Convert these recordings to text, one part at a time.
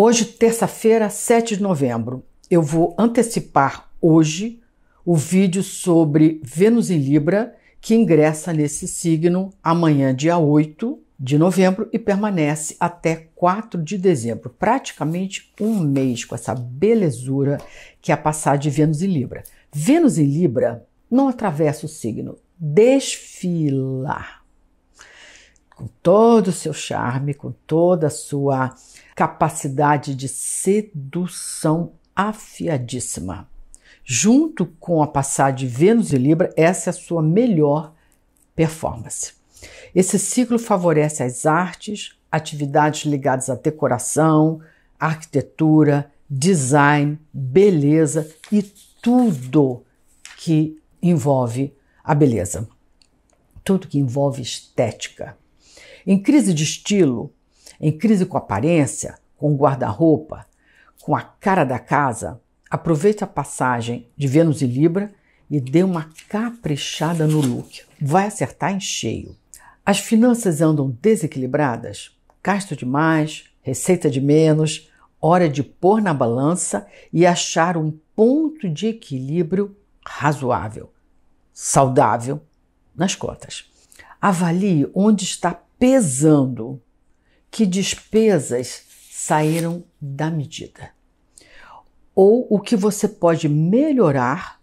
Hoje, terça-feira, 7 de novembro, eu vou antecipar hoje o vídeo sobre Vênus em Libra, que ingressa nesse signo amanhã, dia 8 de novembro, e permanece até 4 de dezembro, praticamente um mês com essa belezura que é a passar de Vênus em Libra. Vênus em Libra não atravessa o signo, desfila com todo o seu charme, com toda a sua capacidade de sedução afiadíssima. Junto com a passagem de Vênus e Libra, essa é a sua melhor performance. Esse ciclo favorece as artes, atividades ligadas à decoração, arquitetura, design, beleza e tudo que envolve a beleza. Tudo que envolve estética. Em crise de estilo, em crise com aparência, com guarda-roupa, com a cara da casa, aproveite a passagem de Vênus e Libra e dê uma caprichada no look. Vai acertar em cheio. As finanças andam desequilibradas? Gasto demais, receita de menos, hora de pôr na balança e achar um ponto de equilíbrio razoável, saudável nas cotas. Avalie onde está pesando que despesas saíram da medida ou o que você pode melhorar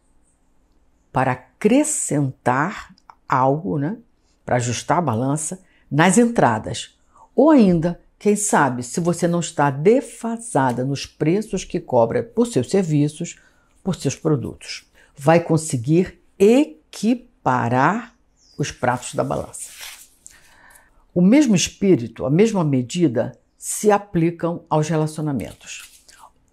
para acrescentar algo, né, para ajustar a balança nas entradas. Ou ainda, quem sabe, se você não está defasada nos preços que cobra por seus serviços, por seus produtos, vai conseguir equiparar os pratos da balança. O mesmo espírito, a mesma medida, se aplicam aos relacionamentos.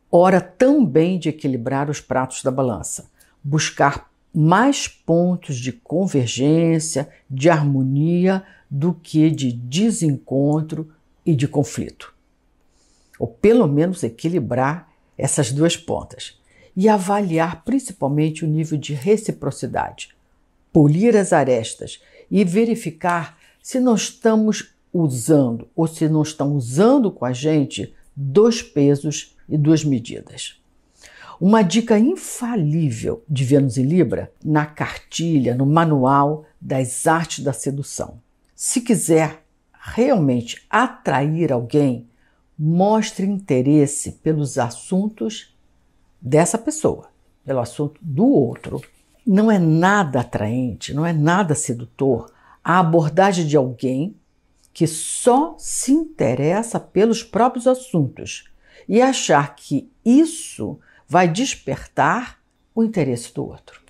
Hora também de equilibrar os pratos da balança, buscar mais pontos de convergência, de harmonia, do que de desencontro e de conflito. Ou pelo menos equilibrar essas duas pontas e avaliar principalmente o nível de reciprocidade, polir as arestas e verificar se não estamos usando ou se não estão usando com a gente dois pesos e duas medidas. Uma dica infalível de Vênus em Libra na cartilha, no manual das artes da sedução. Se quiser realmente atrair alguém, mostre interesse pelos assuntos dessa pessoa, pelo assunto do outro. Não é nada atraente, não é nada sedutor a abordagem de alguém que só se interessa pelos próprios assuntos e achar que isso vai despertar o interesse do outro.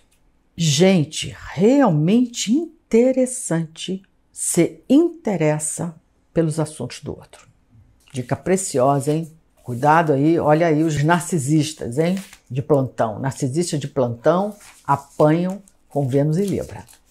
Gente realmente interessante se interessa pelos assuntos do outro. Dica preciosa, hein? Cuidado aí, olha aí os narcisistas, hein? De plantão. Narcisistas de plantão apanham com Vênus e Libra.